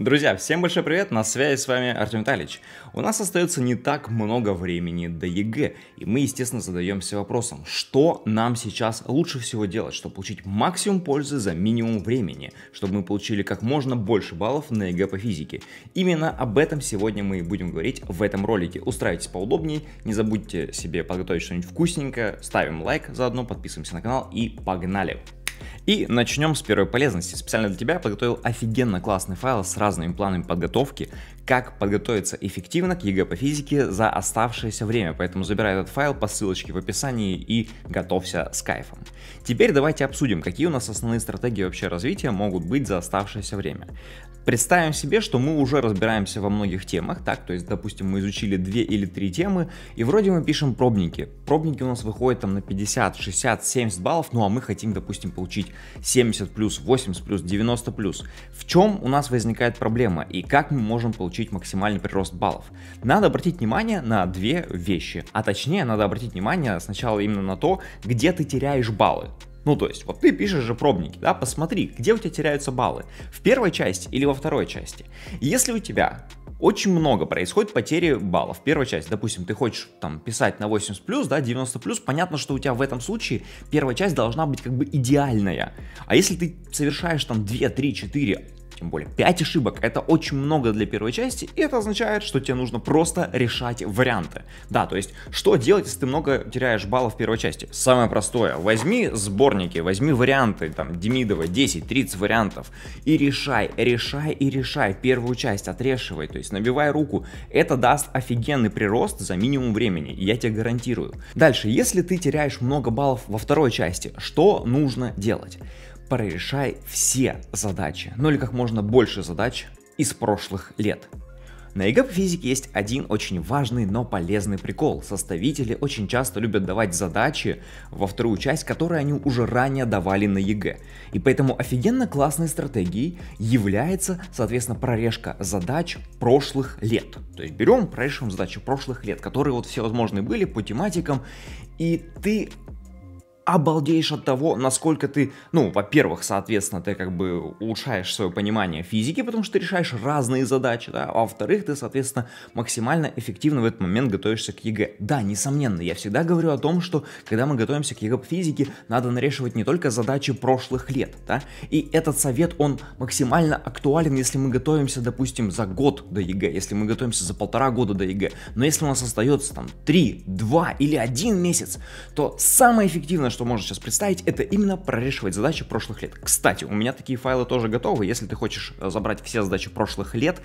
Друзья, всем большой привет, на связи с вами Артем Талич. У нас остается не так много времени до ЕГЭ, и мы, естественно, задаемся вопросом, что нам сейчас лучше всего делать, чтобы получить максимум пользы за минимум времени, чтобы мы получили как можно больше баллов на ЕГЭ по физике. Именно об этом сегодня мы и будем говорить в этом ролике. Устраивайтесь поудобнее, не забудьте себе подготовить что-нибудь вкусненькое, ставим лайк заодно, подписываемся на канал и погнали! И начнем с первой полезности. Специально для тебя я подготовил офигенно классный файл с разными планами подготовки как подготовиться эффективно к ЕГЭ по физике за оставшееся время, поэтому забирай этот файл по ссылочке в описании и готовься с кайфом. Теперь давайте обсудим, какие у нас основные стратегии вообще развития могут быть за оставшееся время. Представим себе, что мы уже разбираемся во многих темах, так, то есть, допустим, мы изучили две или три темы, и вроде мы пишем пробники. Пробники у нас выходят там на 50, 60, 70 баллов, ну а мы хотим, допустим, получить 70 плюс, 80 плюс, 90 плюс. В чем у нас возникает проблема и как мы можем получить получить максимальный прирост баллов. Надо обратить внимание на две вещи, а точнее надо обратить внимание сначала именно на то, где ты теряешь баллы. Ну, то есть, вот ты пишешь же пробники, да, посмотри, где у тебя теряются баллы, в первой части или во второй части. Если у тебя очень много происходит потери баллов. Первая часть, допустим, ты хочешь там писать на 80 плюс, да, 90 плюс, понятно, что у тебя в этом случае первая часть должна быть как бы идеальная. А если ты совершаешь там 2, 3, 4, тем более. 5 ошибок — это очень много для первой части, и это означает, что тебе нужно просто решать варианты. Да, то есть, что делать, если ты много теряешь баллов в первой части? Самое простое. Возьми сборники, возьми варианты, там, Демидова, 10-30 вариантов, и решай, решай и решай. Первую часть отрешивай, то есть, набивай руку. Это даст офигенный прирост за минимум времени, я тебе гарантирую. Дальше, если ты теряешь много баллов во второй части, что нужно делать? прорешай все задачи, ну или как можно больше задач из прошлых лет. На ЕГЭ по физике есть один очень важный, но полезный прикол. Составители очень часто любят давать задачи во вторую часть, которые они уже ранее давали на ЕГЭ. И поэтому офигенно классной стратегией является, соответственно, прорежка задач прошлых лет. То есть берем, прорешиваем задачи прошлых лет, которые вот все возможные были по тематикам, и ты обалдеешь от того, насколько ты, ну, во-первых, соответственно, ты как бы улучшаешь свое понимание физики, потому что ты решаешь разные задачи, да, а во-вторых, ты, соответственно, максимально эффективно в этот момент готовишься к ЕГЭ. Да, несомненно, я всегда говорю о том, что когда мы готовимся к ЕГЭ по физике, надо нарешивать не только задачи прошлых лет, да, и этот совет, он максимально актуален, если мы готовимся, допустим, за год до ЕГЭ, если мы готовимся за полтора года до ЕГЭ, но если у нас остается там 3, 2 или 1 месяц, то самое эффективное, единственное, что можно сейчас представить, это именно прорешивать задачи прошлых лет. Кстати, у меня такие файлы тоже готовы. Если ты хочешь э, забрать все задачи прошлых лет,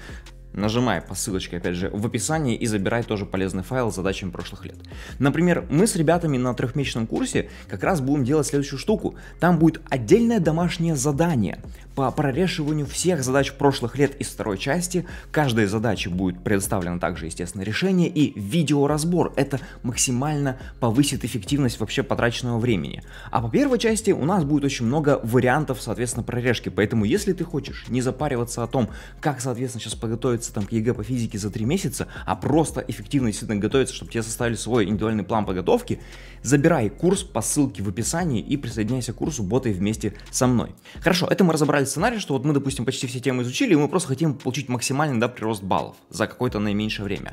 Нажимай по ссылочке, опять же, в описании и забирай тоже полезный файл с задачами прошлых лет. Например, мы с ребятами на трехмесячном курсе как раз будем делать следующую штуку. Там будет отдельное домашнее задание по прорешиванию всех задач прошлых лет из второй части. Каждой задаче будет предоставлено также, естественно, решение и видеоразбор. Это максимально повысит эффективность вообще потраченного времени. А по первой части у нас будет очень много вариантов, соответственно, прорежки. Поэтому, если ты хочешь не запариваться о том, как, соответственно, сейчас подготовиться готовиться там к ЕГЭ по физике за 3 месяца, а просто эффективно действительно готовиться, чтобы тебе составили свой индивидуальный план подготовки, забирай курс по ссылке в описании и присоединяйся к курсу «Ботай вместе со мной». Хорошо, это мы разобрали сценарий, что вот мы, допустим, почти все темы изучили, и мы просто хотим получить максимальный да, прирост баллов за какое-то наименьшее время.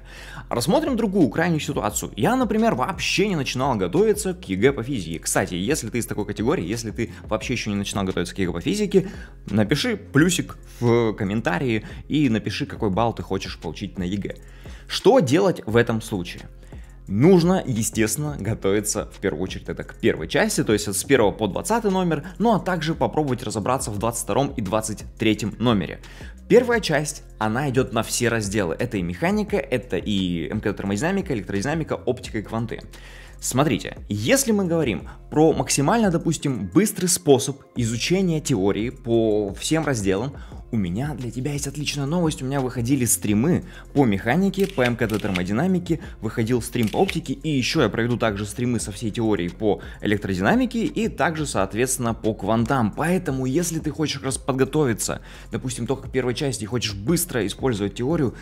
Рассмотрим другую крайнюю ситуацию. Я, например, вообще не начинал готовиться к ЕГЭ по физике. Кстати, если ты из такой категории, если ты вообще еще не начинал готовиться к ЕГЭ по физике, напиши плюсик в комментарии и напиши, какой балл ты хочешь получить на ЕГЭ. Что делать в этом случае? Нужно, естественно, готовиться в первую очередь это к первой части, то есть с 1 по 20 номер, ну а также попробовать разобраться в 22 и 23 номере. Первая часть, она идет на все разделы. Это и механика, это и МКТ-термодинамика, электродинамика, оптика и кванты. Смотрите, если мы говорим про максимально, допустим, быстрый способ изучения теории по всем разделам, у меня для тебя есть отличная новость, у меня выходили стримы по механике, по МКТ термодинамике, выходил стрим по оптике, и еще я проведу также стримы со всей теорией по электродинамике и также, соответственно, по квантам. Поэтому, если ты хочешь раз подготовиться, допустим, только к первой части и хочешь быстро использовать теорию,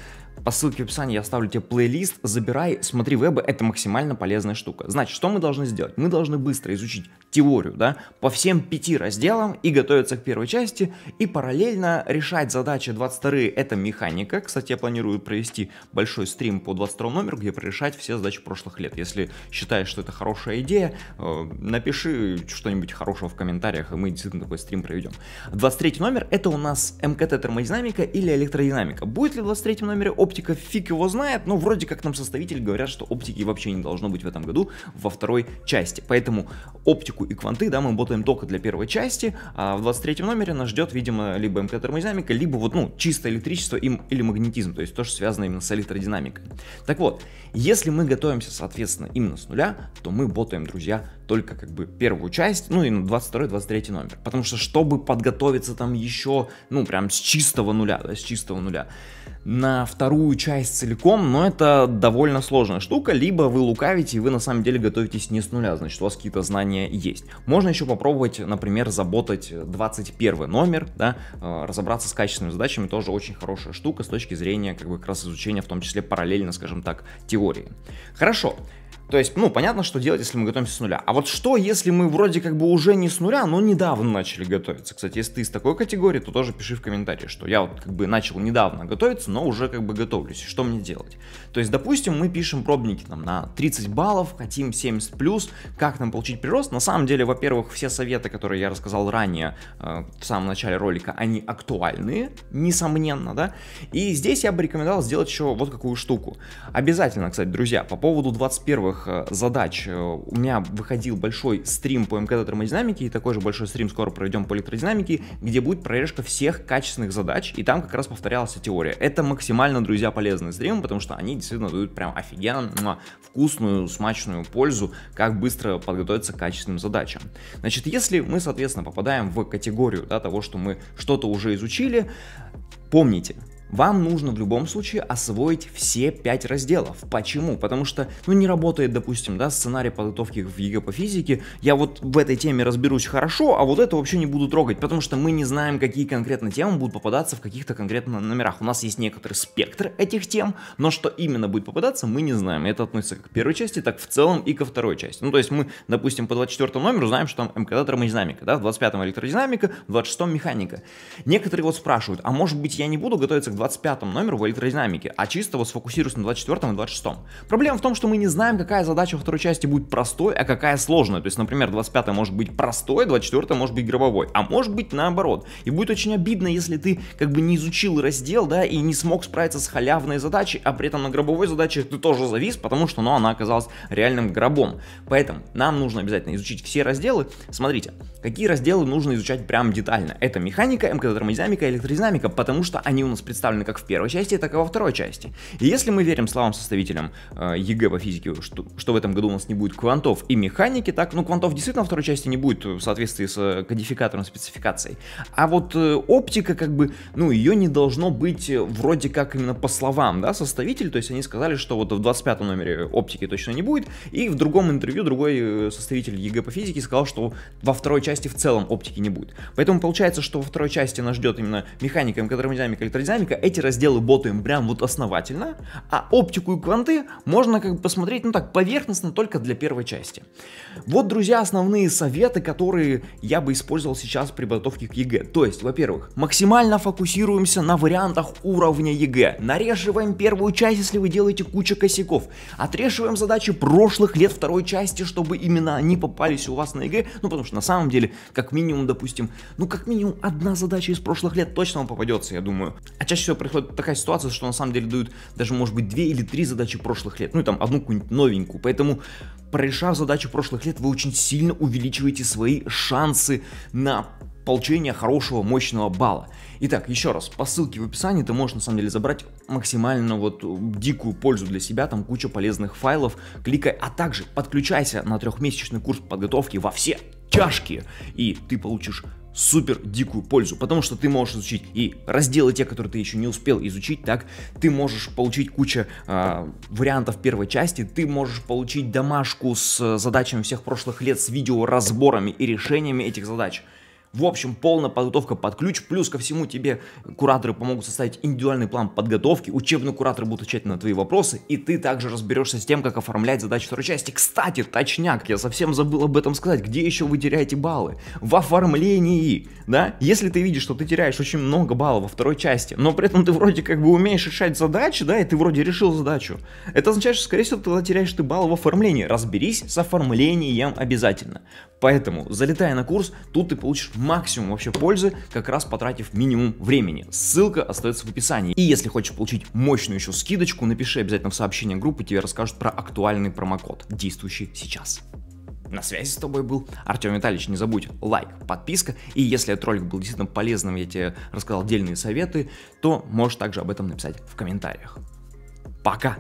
по ссылке в описании я оставлю тебе плейлист, забирай, смотри вебы, это максимально полезная штука. Значит, что мы должны сделать? Мы должны быстро изучить теорию, да, по всем пяти разделам и готовиться к первой части, и параллельно решать задачи 22 это механика. Кстати, я планирую провести большой стрим по 22 номеру, где решать все задачи прошлых лет. Если считаешь, что это хорошая идея, э, напиши что-нибудь хорошего в комментариях, и мы действительно такой стрим проведем. 23 номер это у нас МКТ термодинамика или электродинамика. Будет ли в 23 номере оптика фиг его знает, но вроде как нам составители говорят, что оптики вообще не должно быть в этом году во второй части. Поэтому оптику и кванты, да, мы ботаем только для первой части, а в 23 номере нас ждет, видимо, либо МК-термодинамика, либо вот, ну, чисто электричество им, или магнетизм, то есть то, что связано именно с электродинамикой. Так вот, если мы готовимся, соответственно, именно с нуля, то мы ботаем, друзья, только как бы первую часть, ну и на 22-23 номер. Потому что чтобы подготовиться там еще, ну прям с чистого нуля, да, с чистого нуля, на вторую часть целиком, но ну, это довольно сложная штука, либо вы лукавите и вы на самом деле готовитесь не с нуля, значит у вас какие-то знания есть. Можно еще попробовать, например, заботать 21 номер, да, э, разобраться с качественными задачами, тоже очень хорошая штука с точки зрения как бы как раз изучения, в том числе параллельно, скажем так, теории. Хорошо, то есть, ну, понятно, что делать, если мы готовимся с нуля. А вот что, если мы вроде как бы уже не с нуля, но недавно начали готовиться? Кстати, если ты из такой категории, то тоже пиши в комментарии, что я вот как бы начал недавно готовиться, но уже как бы готовлюсь. Что мне делать? То есть, допустим, мы пишем пробники там на 30 баллов, хотим 70 плюс, как нам получить прирост? На самом деле, во-первых, все советы, которые я рассказал ранее э, в самом начале ролика, они актуальные, несомненно, да? И здесь я бы рекомендовал сделать еще вот какую штуку. Обязательно, кстати, друзья, по поводу 21 первых э, задач э, у меня выходил большой стрим по МКТ термодинамике и такой же большой стрим скоро проведем по электродинамике, где будет прорешка всех качественных задач, и там как раз повторялась теория. Это максимально, друзья, полезный стрим, потому что они действительно дают прям офигенно вкусную, смачную пользу, как быстро подготовиться к качественным задачам. Значит, если мы, соответственно, попадаем в категорию да, того, что мы что-то уже изучили, помните, вам нужно в любом случае освоить все пять разделов. Почему? Потому что, ну, не работает, допустим, да, сценарий подготовки в ЕГЭ по физике. Я вот в этой теме разберусь хорошо, а вот это вообще не буду трогать, потому что мы не знаем, какие конкретно темы будут попадаться в каких-то конкретных номерах. У нас есть некоторый спектр этих тем, но что именно будет попадаться, мы не знаем. Это относится как к первой части, так в целом и ко второй части. Ну, то есть мы, допустим, по 24 номеру знаем, что там МКД термодинамика, да, в 25-м электродинамика, в 26-м механика. Некоторые вот спрашивают, а может быть я не буду готовиться к 25 номеру в электродинамике, а чисто вот сфокусируюсь на 24 и 26. Проблема в том, что мы не знаем, какая задача во второй части будет простой, а какая сложная. То есть, например, 25 может быть простой, 24 может быть гробовой, а может быть наоборот. И будет очень обидно, если ты как бы не изучил раздел, да, и не смог справиться с халявной задачей, а при этом на гробовой задаче ты тоже завис, потому что, ну, она оказалась реальным гробом. Поэтому нам нужно обязательно изучить все разделы. Смотрите, какие разделы нужно изучать прям детально. Это механика, МКД-термодинамика, электродинамика, потому что они у нас представлены представлены как в первой части, так и во второй части. И если мы верим словам составителям э, ЕГЭ по физике, что, что в этом году у нас не будет квантов и механики, так, ну квантов действительно во второй части не будет в соответствии с э, кодификатором спецификацией. А вот э, оптика, как бы, ну ее не должно быть э, вроде как именно по словам, да, составитель, то есть они сказали, что вот в 25 номере оптики точно не будет, и в другом интервью другой э, составитель ЕГЭ по физике сказал, что во второй части в целом оптики не будет. Поэтому получается, что во второй части нас ждет именно механика, мкодермодинамика, электродинамика, эти разделы ботаем прям вот основательно, а оптику и кванты можно как бы посмотреть, ну так, поверхностно только для первой части. Вот, друзья, основные советы, которые я бы использовал сейчас при подготовке к ЕГЭ. То есть, во-первых, максимально фокусируемся на вариантах уровня ЕГЭ. нарешиваем первую часть, если вы делаете кучу косяков. Отрешиваем задачи прошлых лет второй части, чтобы именно они попались у вас на ЕГЭ. Ну, потому что на самом деле, как минимум, допустим, ну, как минимум, одна задача из прошлых лет точно вам попадется, я думаю. А чаще всего еще приходит такая ситуация, что на самом деле дают даже, может быть, две или три задачи прошлых лет, ну и там одну какую-нибудь новенькую, поэтому прорешав задачи прошлых лет, вы очень сильно увеличиваете свои шансы на получение хорошего мощного балла. Итак, еще раз, по ссылке в описании ты можешь на самом деле забрать максимально вот дикую пользу для себя, там куча полезных файлов, кликай, а также подключайся на трехмесячный курс подготовки во все тяжкие, и ты получишь супер дикую пользу, потому что ты можешь изучить и разделы те, которые ты еще не успел изучить, так ты можешь получить куча э, вариантов первой части, ты можешь получить домашку с э, задачами всех прошлых лет, с видео разборами и решениями этих задач. В общем, полная подготовка под ключ, плюс ко всему тебе кураторы помогут составить индивидуальный план подготовки, учебный куратор будет отвечать на твои вопросы, и ты также разберешься с тем, как оформлять задачи второй части. Кстати, точняк, я совсем забыл об этом сказать, где еще вы теряете баллы? В оформлении, да? Если ты видишь, что ты теряешь очень много баллов во второй части, но при этом ты вроде как бы умеешь решать задачи, да, и ты вроде решил задачу, это означает, что, скорее всего, ты теряешь ты баллы в оформлении. Разберись с оформлением обязательно. Поэтому, залетая на курс, тут ты получишь максимум вообще пользы, как раз потратив минимум времени. Ссылка остается в описании. И если хочешь получить мощную еще скидочку, напиши обязательно в сообщение группы, тебе расскажут про актуальный промокод, действующий сейчас. На связи с тобой был Артем Витальевич. Не забудь лайк, подписка. И если этот ролик был действительно полезным, я тебе рассказал отдельные советы, то можешь также об этом написать в комментариях. Пока!